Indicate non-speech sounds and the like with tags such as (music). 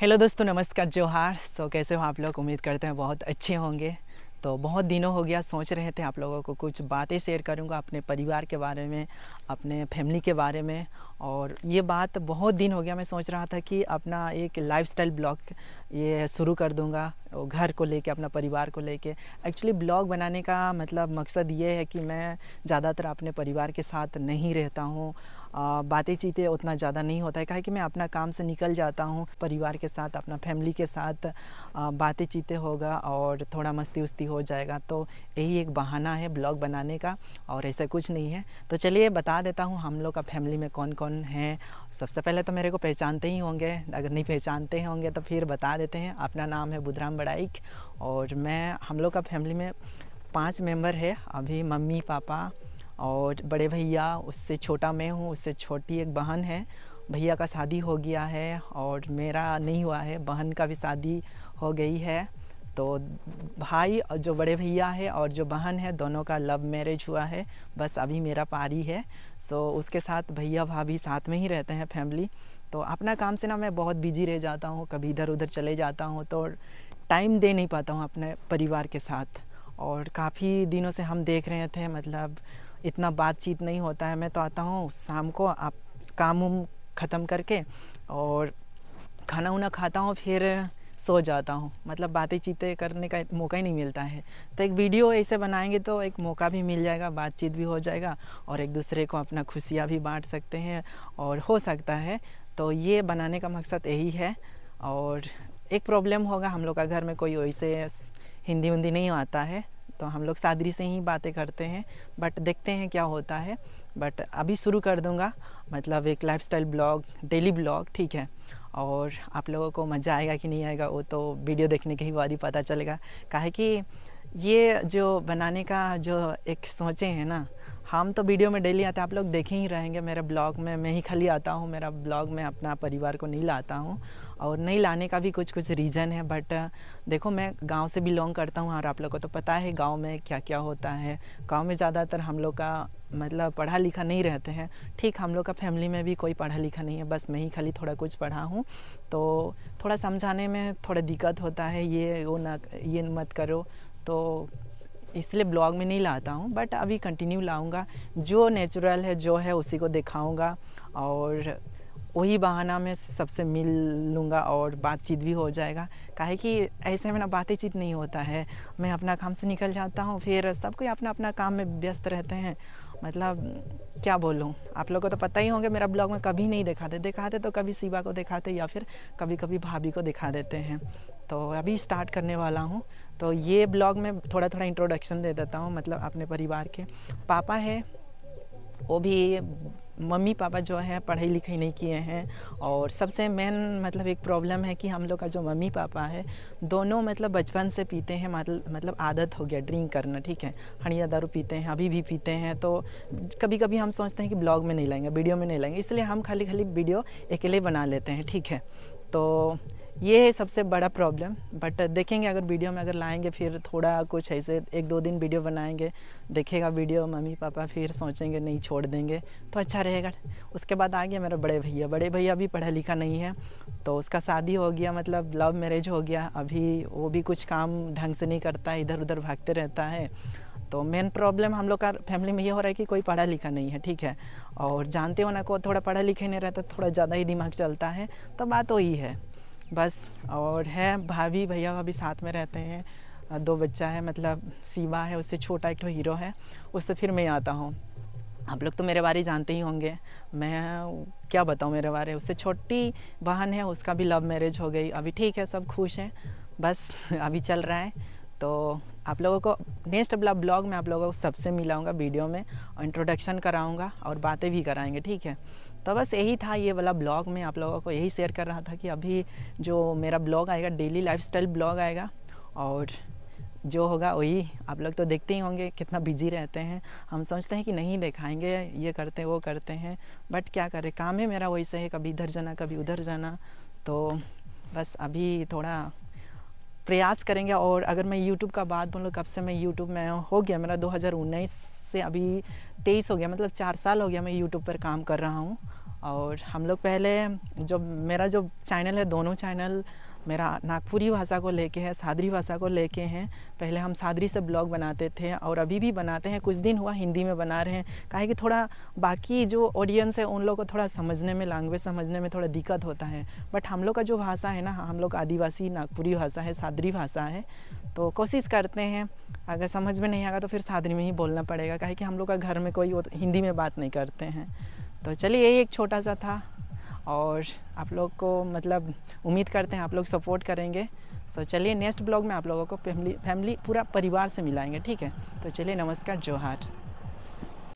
hello दोस्तों नमस्कार जोहार सो so, कैसे हो आप लोग उम्मीद करते हैं बहुत अच्छे होंगे तो बहुत दिनों हो गया सोच रहे थे आप लोगों को कुछ बातें शेयर करूंगा अपने परिवार के बारे में अपने फैमिली के बारे में और ये बात बहुत दिन हो गया मैं सोच रहा था कि अपना एक लाइफस्टाइल ब्लॉग ये शुरू कर दूंगा घर को लेके अपना परिवार को लेके एक्चुअली ब्लॉग बनाने का मतलब मकसद ये है कि मैं ज़्यादातर अपने परिवार के साथ नहीं रहता हूँ बातें चीतें उतना ज़्यादा नहीं होता है कहा कि मैं अपना काम से निकल जाता हूँ परिवार के साथ अपना फैमिली के साथ बातें चीते होगा और थोड़ा मस्ती उस्ती हो जाएगा तो यही एक बहाना है ब्लॉग बनाने का और ऐसा कुछ नहीं है तो चलिए बता देता हूँ हम लोग का फैमिली में कौन कौन है सबसे पहले तो मेरे को पहचानते ही होंगे अगर नहीं पहचानते होंगे तो फिर बता देते हैं अपना नाम है बुधराम बड़ाइक और मैं हम लोग का फैमिली में पांच मेंबर है अभी मम्मी पापा और बड़े भैया उससे छोटा मैं हूँ उससे छोटी एक बहन है भैया का शादी हो गया है और मेरा नहीं हुआ है बहन का भी शादी हो गई है तो भाई जो बड़े भैया है और जो बहन है दोनों का लव मैरिज हुआ है बस अभी मेरा पारी है सो उसके साथ भैया भाभी साथ में ही रहते हैं फैमिली तो अपना काम से ना मैं बहुत बिजी रह जाता हूँ कभी इधर उधर चले जाता हूँ तो टाइम दे नहीं पाता हूँ अपने परिवार के साथ और काफ़ी दिनों से हम देख रहे थे मतलब इतना बातचीत नहीं होता है मैं तो आता हूँ शाम को आप काम उम ख़त्म करके और खाना उना खाता हूँ फिर सो जाता हूँ मतलब बातें चीतें करने का मौका ही नहीं मिलता है तो एक वीडियो ऐसे बनाएंगे तो एक मौका भी मिल जाएगा बातचीत भी हो जाएगा और एक दूसरे को अपना खुशियाँ भी बांट सकते हैं और हो सकता है तो ये बनाने का मकसद यही है और एक प्रॉब्लम होगा हम लोग का घर में कोई वैसे हिंदी उन्दी नहीं आता है तो हम लोग सादरी से ही बातें करते हैं बट देखते हैं क्या होता है बट अभी शुरू कर दूँगा मतलब एक स्टाइल ब्लॉग डेली ब्लॉग ठीक है और आप लोगों को मज़ा आएगा कि नहीं आएगा वो तो वीडियो देखने के ही बाद ही पता चलेगा काहे कि ये जो बनाने का जो एक सोचे हैं ना हम तो वीडियो में डेली आते हैं आप लोग देखे ही रहेंगे मेरे ब्लॉग में मैं ही खाली आता हूँ मेरा ब्लॉग में अपना परिवार को नहीं लाता हूँ और नहीं लाने का भी कुछ कुछ रीज़न है बट देखो मैं गांव से बिलोंग करता हूँ और आप लोगों को तो पता है गांव में क्या क्या होता है गांव में ज़्यादातर हम लोग का मतलब पढ़ा लिखा नहीं रहते हैं ठीक हम लोग का फैमिली में भी कोई पढ़ा लिखा नहीं है बस मैं ही खाली थोड़ा कुछ पढ़ा हूँ तो थोड़ा समझाने में थोड़ा दिक्कत होता है ये वो ना ये मत करो तो इसलिए ब्लॉग में नहीं लाता हूँ बट अभी कंटिन्यू लाऊँगा जो नेचुरल है जो है उसी को दिखाऊँगा और वही बहाना मैं सबसे मिल लूँगा और बातचीत भी हो जाएगा काहे कि ऐसे में ना बातचीत नहीं होता है मैं अपना काम से निकल जाता हूँ फिर सब कोई अपना अपना काम में व्यस्त रहते हैं मतलब क्या बोलूँ आप लोगों को तो पता ही होंगे मेरा ब्लॉग में कभी नहीं दिखाते दिखाते तो कभी शिवा को दिखाते या फिर कभी कभी भाभी को दिखा देते हैं तो अभी स्टार्ट करने वाला हूँ तो ये ब्लॉग में थोड़ा थोड़ा इंट्रोडक्शन दे देता हूँ मतलब अपने परिवार के पापा है वो भी मम्मी पापा जो है पढ़ाई लिखाई नहीं किए हैं और सबसे मेन मतलब एक प्रॉब्लम है कि हम लोग का जो मम्मी पापा है दोनों मतलब बचपन से पीते हैं मतलब आदत हो गया ड्रिंक करना ठीक है हड़िया दारू पीते हैं अभी भी पीते हैं तो कभी कभी हम सोचते हैं कि ब्लॉग में नहीं लाएंगे वीडियो में नहीं लाएंगे इसलिए हम खाली खाली वीडियो अकेले बना लेते हैं ठीक है तो ये है सबसे बड़ा प्रॉब्लम बट uh, देखेंगे अगर वीडियो में अगर लाएंगे फिर थोड़ा कुछ ऐसे एक दो दिन वीडियो बनाएंगे देखेगा वीडियो मम्मी पापा फिर सोचेंगे नहीं छोड़ देंगे तो अच्छा रहेगा उसके बाद आ गया मेरा बड़े भैया बड़े भैया अभी पढ़ा लिखा नहीं है तो उसका शादी हो गया मतलब लव मैरिज हो गया अभी वो भी कुछ काम ढंग से नहीं करता है इधर उधर भागते रहता है तो मेन प्रॉब्लम हम लोग का फैमिली में ये हो रहा है कि कोई पढ़ा लिखा नहीं है ठीक है और जानते हो ना को थोड़ा पढ़ा लिखे नहीं रहता थोड़ा ज़्यादा ही दिमाग चलता है तो बात वही है बस और है भाभी भैया भाभी साथ में रहते हैं दो बच्चा है मतलब सीमा है उससे छोटा एक तो हीरो है उससे फिर मैं आता हूँ आप लोग तो मेरे बारे जानते ही होंगे मैं क्या बताऊँ मेरे बारे उससे छोटी बहन है उसका भी लव मैरिज हो गई अभी ठीक है सब खुश हैं बस (laughs) अभी चल रहा है तो आप लोगों को नेक्स्ट वाला ब्लॉग में आप लोगों को सबसे मिलाऊंगा वीडियो में और इंट्रोडक्शन कराऊंगा और बातें भी कराएंगे ठीक है तो बस यही था ये वाला ब्लॉग मैं आप लोगों को यही शेयर कर रहा था कि अभी जो मेरा ब्लॉग आएगा डेली लाइफस्टाइल ब्लॉग आएगा और जो होगा वही आप लोग तो देखते ही होंगे कितना बिजी रहते हैं हम सोचते हैं कि नहीं दिखाएंगे ये करते वो करते हैं बट क्या करें काम है मेरा वही से है कभी इधर जाना कभी उधर जाना तो बस अभी थोड़ा प्रयास करेंगे और अगर मैं यूट्यूब का बात बोलूँ कब से मैं यूट्यूब में हो गया मेरा 2019 से अभी तेईस हो गया मतलब चार साल हो गया मैं यूट्यूब पर काम कर रहा हूँ और हम लोग पहले जो मेरा जो चैनल है दोनों चैनल मेरा नागपुरी भाषा को लेके है सादरी भाषा को लेके हैं पहले हम सादरी से ब्लॉग बनाते थे और अभी भी बनाते हैं कुछ दिन हुआ हिंदी में बना रहे हैं कहे कि थोड़ा बाकी जो ऑडियंस है उन लोग को थोड़ा समझने में लैंग्वेज समझने में थोड़ा दिक्कत होता है बट हम लोग का जो भाषा है ना हम लोग आदिवासी नागपुरी भाषा है सादरी भाषा है तो कोशिश करते हैं अगर समझ में नहीं आएगा तो फिर सादरी में ही बोलना पड़ेगा कहे कि हम लोग का घर में कोई हिंदी में बात नहीं करते हैं तो चलिए यही एक छोटा सा था और आप लोग को मतलब उम्मीद करते हैं आप लोग सपोर्ट करेंगे तो चलिए नेक्स्ट ब्लॉग में आप लोगों को फैमिली फैमिली पूरा परिवार से मिलाएंगे ठीक है तो चलिए नमस्कार जोहार